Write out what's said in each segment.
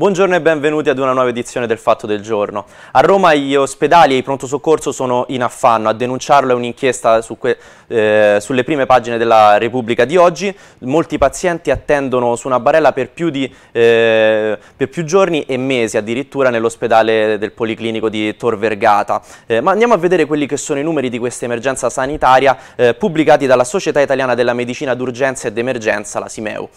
Buongiorno e benvenuti ad una nuova edizione del Fatto del Giorno. A Roma gli ospedali e il pronto soccorso sono in affanno, a denunciarlo è un'inchiesta su eh, sulle prime pagine della Repubblica di oggi. Molti pazienti attendono su una barella per più, di, eh, per più giorni e mesi addirittura nell'ospedale del Policlinico di Tor Vergata. Eh, ma andiamo a vedere quelli che sono i numeri di questa emergenza sanitaria eh, pubblicati dalla Società Italiana della Medicina d'Urgenza ed Emergenza, la Simeu.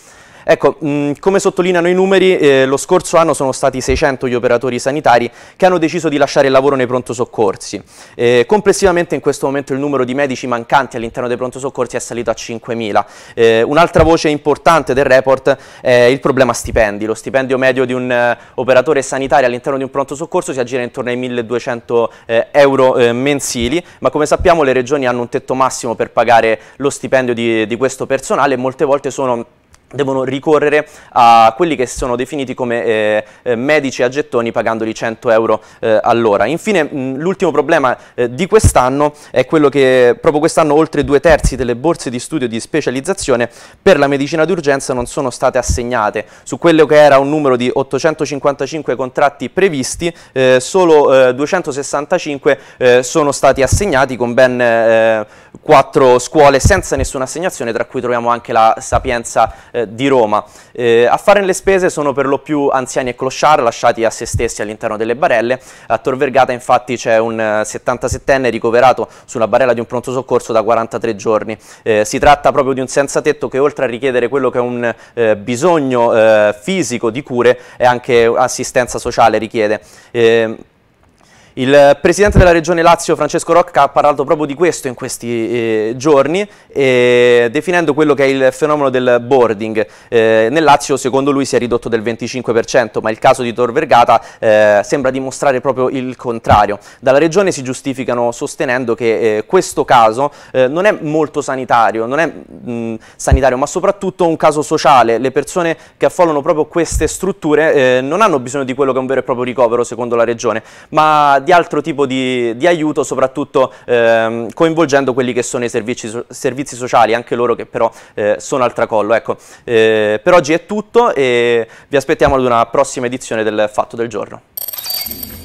Ecco, mh, mm, come sottolineano i numeri, eh, lo scorso anno sono stati 600 gli operatori sanitari che hanno deciso di lasciare il lavoro nei pronto soccorsi. Eh, complessivamente in questo momento il numero di medici mancanti all'interno dei pronto soccorsi è salito a 5.000. Eh, un'altra voce importante del report è il problema stipendi. Lo stipendio medio di un eh, operatore sanitario all'interno di un pronto soccorso si aggira intorno ai 1.200 eh, euro eh, mensili, ma come sappiamo le regioni hanno un tetto massimo per pagare lo stipendio di, di questo personale e molte volte sono devono ricorrere a quelli che sono definiti come eh, eh medici a gettoni pagandoli 100 euro eh, all'ora. Infine l'ultimo problema eh, di quest'anno è quello che proprio quest'anno oltre due terzi delle borse di studio di specializzazione per la medicina d'urgenza non sono state assegnate. Su quello che era un numero di 855 contratti previsti, eh, solo 265 sono stati assegnati con ben 4 scuole senza nessuna assegnazione, tra cui troviamo anche la Sapienza eh, di Roma. Eh, a fare le spese sono per lo più anziani e clochard lasciati a se stessi all'interno delle barelle. A Tor Vergata infatti c'è un 77enne eh, ricoverato sulla barella di un pronto soccorso da 43 giorni. Eh, si tratta proprio di un senza tetto che oltre a richiedere quello che è un eh, bisogno eh, fisico di cure è anche assistenza sociale richiede. Il presidente della regione Lazio, Francesco Rocca, ha parlato proprio di questo in questi eh, giorni, eh, definendo quello che è il fenomeno del boarding. Eh, nel Lazio, secondo lui, si è ridotto del 25%, ma il caso di Tor Vergata eh, sembra dimostrare proprio il contrario. Dalla regione si giustificano sostenendo che eh, questo caso eh, non è molto sanitario, non è mh, mm, sanitario, ma soprattutto un caso sociale. Le persone che affollano proprio queste strutture non hanno bisogno di quello che è un vero e proprio ricovero, secondo la regione, ma di altro tipo di, di aiuto, soprattutto ehm, coinvolgendo quelli che sono i servizi, servizi sociali, anche loro che però eh, sono al tracollo. Ecco, eh, per oggi è tutto e vi aspettiamo ad una prossima edizione del Fatto del Giorno.